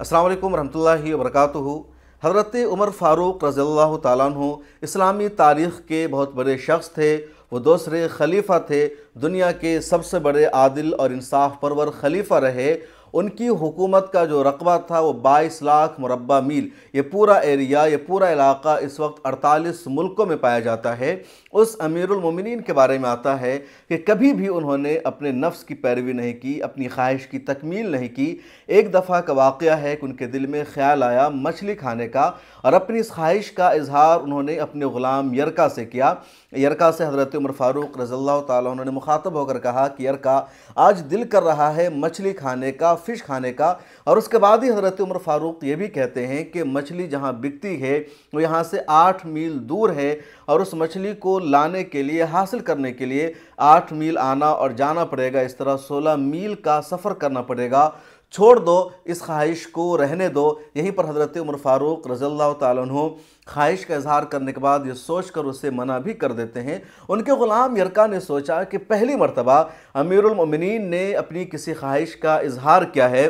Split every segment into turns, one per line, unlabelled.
असलम वरहमल वरक हज़रत उमर फ़ारूक रज़ील तु इस्लामी तारीख़ के बहुत बड़े शख्स थे वो दूसरे खलीफा थे दुनिया के सबसे बड़े आदिल और इंसाफ परवर खलीफा रहे उनकी हुकूमत का जो रकबा था वो बाईस लाख मुरबा मील ये पूरा एरिया ये पूरा इलाका इस वक्त अड़तालीस मुल्कों में पाया जाता है उस अमीरमिन के बारे में आता है कि कभी भी उन्होंने अपने नफ्स की पैरवी नहीं की अपनी ख्वाहिश की तकमील नहीं की एक दफ़ा का वाक़ है कि उनके दिल में ख्याल आया मछली खाने का और अपनी इस ख्वाहिश का इजहार उन्होंने अपने ग़ुलाम यरका से किया यरका से हज़रत उम्र फ़ारूक रज़ल्ला तुमने मुखातब होकर कहा कि यरका आज दिल कर रहा है मछली खाने का फ़िश खाने का और उसके बाद ही हज़रत उमर फ़ारूक ये भी कहते हैं कि मछली जहाँ बिकती है वो यहाँ से आठ मील दूर है और उस मछली को लाने के लिए हासिल करने के लिए आठ मील आना और जाना पड़ेगा इस तरह सोलह मील का सफ़र करना पड़ेगा छोड़ दो इस ख्वाहिश को रहने दो यहीं पर हज़रत उमर फ़ारूक रज़ल्ला तु ख्वाहिश का इजहार करने के बाद ये सोच कर उसे मना भी कर देते हैं उनके ग़ुलाम यरका ने सोचा कि पहली मरतबा अमीरमिन ने अपनी किसी ख्वाहिश का इजहार किया है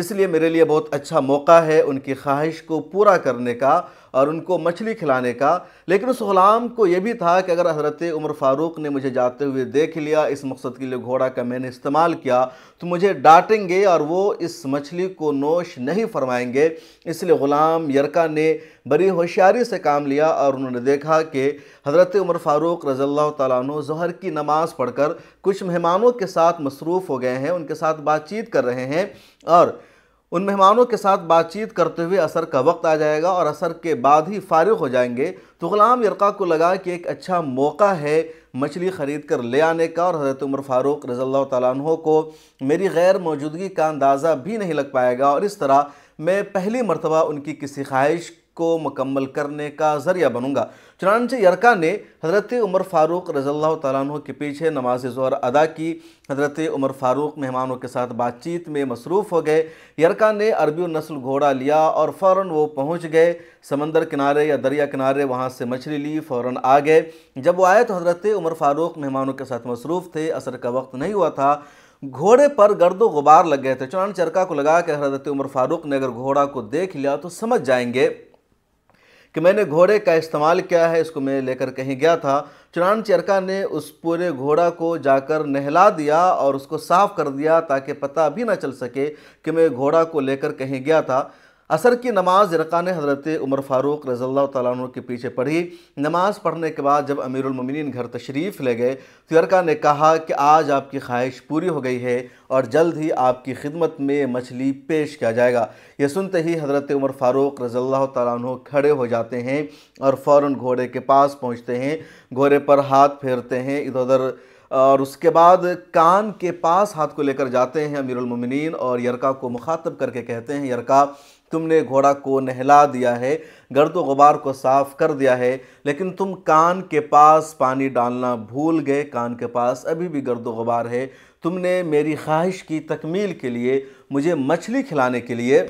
इसलिए मेरे लिए बहुत अच्छा मौका है उनकी ख्वाहिश को पूरा करने का और उनको मछली खिलाने का लेकिन उस गुलाम को यह भी था कि अगर हज़रत उमर फ़ारूक ने मुझे जाते हुए देख लिया इस मकसद के लिए घोड़ा का मैंने इस्तेमाल किया तो मुझे डांटेंगे और वो इस मछली को नोश नहीं फरमाएंगे इसलिए ग़ुलाम यरका ने बड़ी होशियारी से काम लिया और उन्होंने देखा कि हज़रत उमर फ़ारूक रज़ल्ला तु जहर की नमाज़ पढ़कर कुछ मेहमानों के साथ मसरूफ़ हो गए हैं उनके साथ बातचीत कर रहे हैं और उन मेहमानों के साथ बातचीत करते हुए असर का वक्त आ जाएगा और असर के बाद ही फारिग हो जाएंगे तो ग़ुलाम यरका को लगा कि एक अच्छा मौका है मछली ख़रीद कर ले आने का और हज़रत उमर फ़ारूक रज़ल्ला तु को मेरी गैर मौजूदगी का अंदाज़ा भी नहीं लग पाएगा और इस तरह मैं पहली मरतबा उनकी किसी ख्वाहिश को मुकम्मल करने का जरिया बनूंगा चुनानच यरका ने हज़रत उमर फ़ारूक रज़ल्ला तु के पीछे नमाज ज़ोर अदा की हज़रत उमर फ़ारूक मेहमानों के साथ बातचीत में मसरूफ़ हो गए यरका ने अरबी नस्ल घोड़ा लिया और फ़ौर वो पहुँच गए समंदर किनारे या दरिया किनारे वहाँ से मछली ली फ़ौर आ गए जब वो आए तो हज़रत उमर फ़ारूक मेहमानों के साथ मसरूफ़ थे असर का वक्त नहीं हुआ था घोड़े पर गर्दो गुबार लग गए थे चुनान चरका को लगा कि हजरत उमर फ़ारूक ने अगर घोड़ा को देख लिया तो समझ जाएंगे कि मैंने घोड़े का इस्तेमाल किया है इसको मैं लेकर कहीं गया था चुनान चरका ने उस पूरे घोड़ा को जाकर नहला दिया और उसको साफ़ कर दिया ताकि पता भी ना चल सके कि मैं घोड़ा को लेकर कहीं गया था असर की नमाज इरकान हज़रत उमर फ़ारूक रज़ल्ला तु के पीछे पढ़ी नमाज पढ़ने के बाद जब अमीरमिन घर तशरीफ़ ले गए तो यरका ने कहा कि आज आपकी ख्वाहिश पूरी हो गई है और जल्द ही आपकी खिदमत में मछली पेश किया जाएगा यह सुनते ही हज़रत उमर फ़ारूक रज़ल्ला तु खड़े हो जाते हैं और फ़ौर घोड़े के पास पहुँचते हैं घोड़े पर हाथ फेरते हैं इधर उधर और उसके बाद कान के पास हाथ को लेकर जाते हैं अमीरमिन और यरका को मुखातब करके कहते हैं यरका तुमने घोड़ा को नहला दिया है गर्द गुबार को साफ़ कर दिया है लेकिन तुम कान के पास पानी डालना भूल गए कान के पास अभी भी गर्द गुबार है तुमने मेरी ख्वाहिश की तकमील के लिए मुझे मछली खिलाने के लिए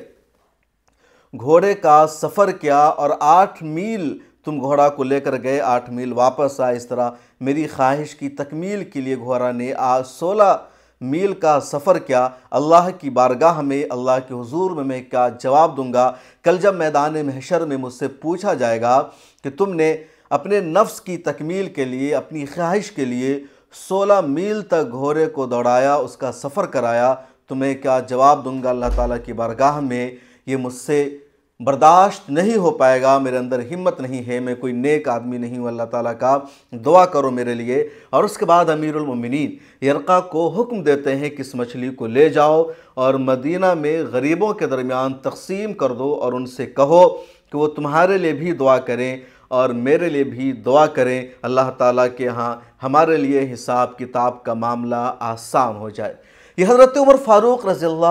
घोड़े का सफ़र किया और आठ मील तुम घोड़ा को लेकर गए आठ मील वापस आए इस तरह मेरी ख्वाहिश की तकमील के लिए घोड़ा ने आज सोलह मील का सफ़र किया अल्लाह की बारगाह में अल्लाह के हुजूर में मैं क्या जवाब दूंगा कल जब मैदान महशर में मुझसे पूछा जाएगा कि तुमने अपने नफ्स की तकमील के लिए अपनी ख्वाहिश के लिए सोलह मील तक घोड़े को दौड़ाया उसका सफ़र कराया तुम्हें तो क्या जवाब दूंगा अल्लाह ताला की बारगाह में ये मुझसे बर्दाश्त नहीं हो पाएगा मेरे अंदर हिम्मत नहीं है मैं कोई नेक आदमी नहीं हूँ अल्लाह ताला का दुआ करो मेरे लिए और उसके बाद अमीरमिन यरका को हुक्म देते हैं कि इस मछली को ले जाओ और मदीना में गरीबों के दरमियान तकसीम कर दो और उनसे कहो कि वो तुम्हारे लिए भी दुआ करें और मेरे लिए भी दुआ करें अल्लाह ताला के यहाँ हमारे लिए हिसाब किताब का मामला आसान हो जाए ये हज़रत उमर फ़ारूक रज़ील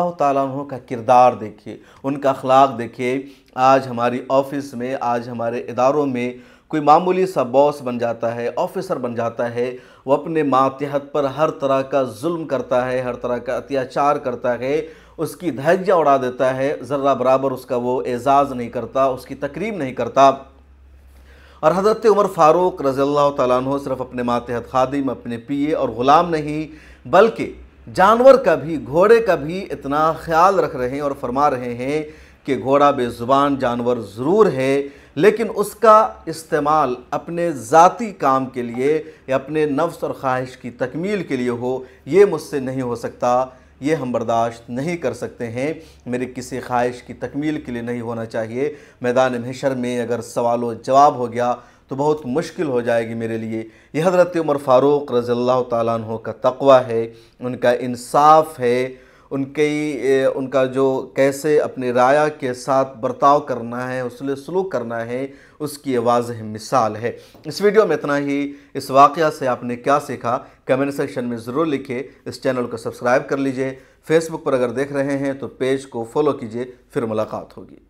तु का किरदार देखिए उनका अखलाक देखिए आज हमारी ऑफिस में आज हमारे इदारों में कोई मामूली सा बॉस बन जाता है ऑफिसर बन जाता है वो अपने मातहत पर हर तरह का जुल्म करता है हर तरह का अत्याचार करता है उसकी धज्जा उड़ा देता है ज़र्रा बराबर उसका वो एजाज़ नहीं करता उसकी तकरीब नहीं करता और हज़रत उमर फ़ारूक रज़ील तु सिर्फ़ अपने मातहत खादिम अपने पिए और ग़ुलाम नहीं बल्कि जानवर का भी घोड़े का भी इतना ख्याल रख रहे हैं और फरमा रहे हैं कि घोड़ा बेज़ुबान जानवर ज़रूर है लेकिन उसका इस्तेमाल अपने ज़ाती काम के लिए या अपने नफ्स और ख्वाहिश की तकमील के लिए हो ये मुझसे नहीं हो सकता ये हम बर्दाश्त नहीं कर सकते हैं मेरे किसी ख्वाहिश की तकमील के लिए नहीं होना चाहिए मैदान महशर में अगर सवाल जवाब हो गया तो बहुत मुश्किल हो जाएगी मेरे लिए यह हज़रत उमर फ़ारूक रज़ल्ला तु का तकवा है उनका इंसाफ है उनके उनका जो कैसे अपने राया के साथ बर्ताव करना है उस सलूक करना है उसकी वाज मिसाल है इस वीडियो में इतना ही इस वाक़ से आपने क्या सीखा कमेंट सेक्शन में ज़रूर लिखिए इस चैनल को सब्सक्राइब कर लीजिए फेसबुक पर अगर देख रहे हैं तो पेज को फॉलो कीजिए फिर मुलाकात होगी